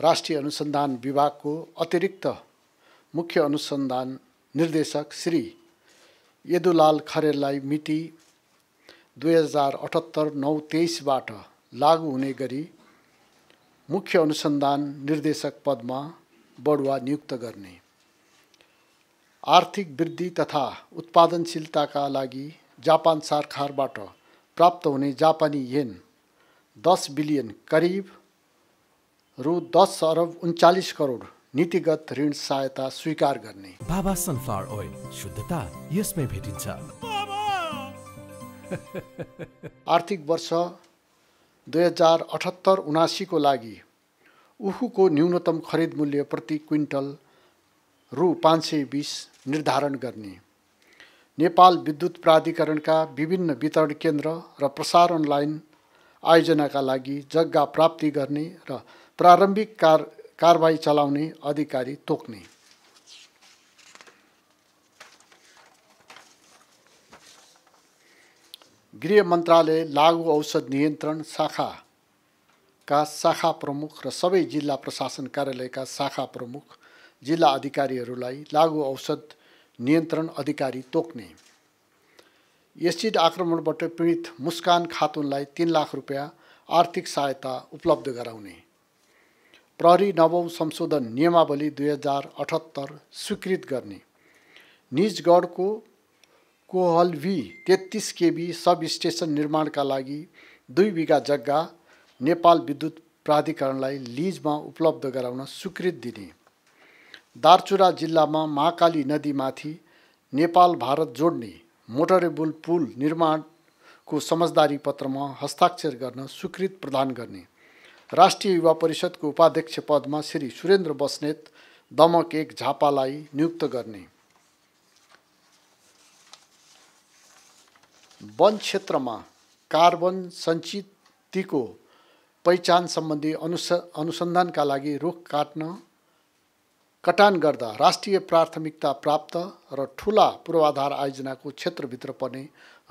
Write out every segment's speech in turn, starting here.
राष्ट्रिय अनुसन्धान विभागको अतिरिक्त मुख्य अनुसन्धान निर्देशक श्री यदुलाल खरेललाई मिति दुई हजार अठहत्तर नौ तेइसबाट लागु हुने गरी मुख्य अनुसन्धान निर्देशक पदमा बढुवा नियुक्त गर्ने आर्थिक वृद्धि तथा उत्पादनशीलताका लागि जापान सरकारबाट प्राप्त हुने जापानी येन दस बिलियन करिब रु दस अरब उन्चालिस करोड नीतिगत ऋण सहायता स्वीकार गर्ने बाबा सनफ्लावर ओइल शुद्धता यसमै भेटिन्छ आर्थिक वर्ष दुई हजार अठहत्तर उनासीको लागि उखुको न्यूनतम खरिद मूल्य प्रति क्विन्टल रु पाँच सय बिस निर्धारण गर्ने नेपाल विद्युत प्राधिकरणका विभिन्न वितरण केन्द्र र प्रसारण लाइन आयोजनाका लागि जग्गा प्राप्ति गर्ने र प्रारम्भिक कार कारवाही चलाउने अधिकारी तोक्ने गृह मन्त्रालय लागु औषध नियन्त्रण शाखाका शाखा प्रमुख र सबै जिल्ला प्रशासन कार्यालयका शाखा प्रमुख जिल्ला अधिकारीहरूलाई लागु औषध नियन्त्रण अधिकारी तोक्ने एसिड आक्रमणबाट पीडित मुस्कान खातुनलाई तिन लाख रुपियाँ आर्थिक सहायता उपलब्ध गराउने प्रहरी नवौ संशोधन नियमावली दुई हजार अठहत्तर स्वीकृत गर्ने निजगढको कोहलभी तेत्तिस केबी सब स्टेसन निर्माणका लागि दुई बिघा जग्गा नेपाल विद्युत प्राधिकरणलाई लिजमा उपलब्ध गराउन स्वीकृत दिने दार्चुरा जिल्लामा महाकाली नदीमाथि नेपाल भारत जोड्ने मोटरेबल पुल निर्माणको समझदारी पत्रमा हस्ताक्षर गर्न स्वीकृत प्रदान गर्ने राष्ट्रिय युवा परिषदको उपाध्यक्ष पदमा श्री सुरेन्द्र बस्नेत दमक एक झापालाई नियुक्त गर्ने वन क्षेत्रमा कार्बन सञ्चितको पहिचान सम्बन्धी अनुस अनुसन्धानका लागि रुख काट्न कटान गर्दा राष्ट्रिय प्राथमिकता प्राप्त र ठुला पूर्वाधार आयोजनाको क्षेत्रभित्र पर्ने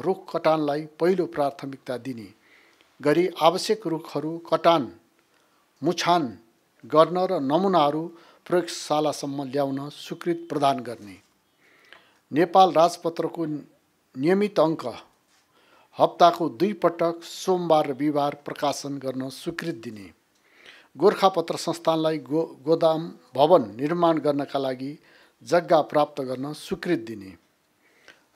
रुख कटानलाई पहिलो प्राथमिकता दिने गरी आवश्यक रुखहरू कटान मुछान गर्न र नमुनाहरू प्रयोगशालासम्म ल्याउन स्वीकृत प्रदान गर्ने नेपाल राजपत्रको नियमित अङ्क हप्ताको दुई पटक सोमबार र बिहिबार प्रकाशन गर्न स्वीकृत दिने गोर्खापत्र संस्थानलाई गो गोदाम भवन निर्माण गर्नका लागि जग्गा प्राप्त गर्न स्वीकृत दिने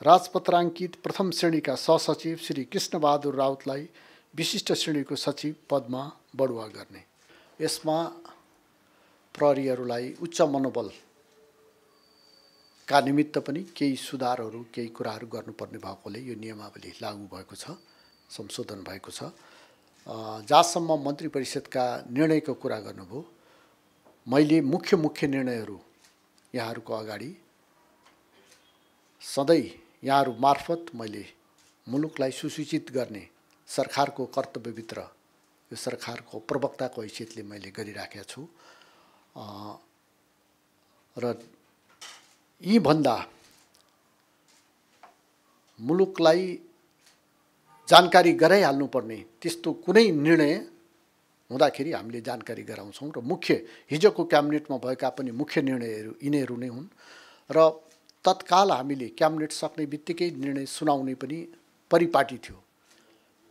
राजपत्राङ्कित प्रथम श्रेणीका सहसचिव श्री कृष्णबहादुर राउतलाई विशिष्ट श्रेणीको सचिव पदमा बढुवा गर्ने यसमा प्रहरीहरूलाई उच्च मनोबलका निमित्त पनि केही सुधारहरू केही कुराहरू गर्नुपर्ने भएकोले यो नियमावली लागू भएको छ संशोधन भएको छ जहाँसम्म मन्त्री परिषदका निर्णयको कुरा गर्नुभयो मैले मुख्य मुख्य निर्णयहरू यहाँहरूको अगाडि सधैँ यहाँहरू मार्फत मैले मुलुकलाई सुसूचित गर्ने सरकारको कर्तव्यभित्र यो सरकारको प्रवक्ताको हैसियतले मैले गरिराखेको छु र यीभन्दा मुलुकलाई जानकारी गराइहाल्नुपर्ने त्यस्तो कुनै निर्णय हुँदाखेरि हामीले जानकारी गराउँछौँ र मुख्य हिजोको क्याबिनेटमा भएका पनि मुख्य निर्णयहरू यिनीहरू नै हुन् र तत्काल हामीले क्याबिनेट सक्ने बित्तिकै निर्णय सुनाउने पनि परिपाटी थियो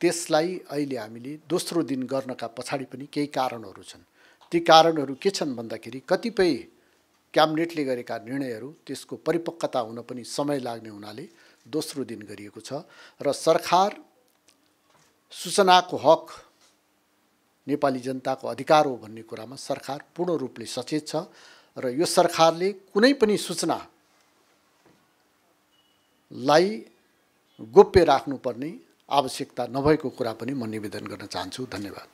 त्यसलाई अहिले हामीले दोस्रो दिन गर्नका पछाडि पनि केही कारणहरू छन् ती कारणहरू के छन् भन्दाखेरि कतिपय क्याबिनेटले गरेका निर्णयहरू त्यसको परिपक्वता हुन पनि समय लाग्ने हुनाले दोस्रो दिन गरिएको छ र सरकार सूचनाको हक नेपाली जनताको अधिकार हो भन्ने कुरामा सरकार पूर्ण रूपले सचेत छ र यो सरकारले कुनै पनि सूचनालाई गोप्य राख्नुपर्ने आवश्यकता नभएको कुरा पनि म निवेदन गर्न चाहन्छु धन्यवाद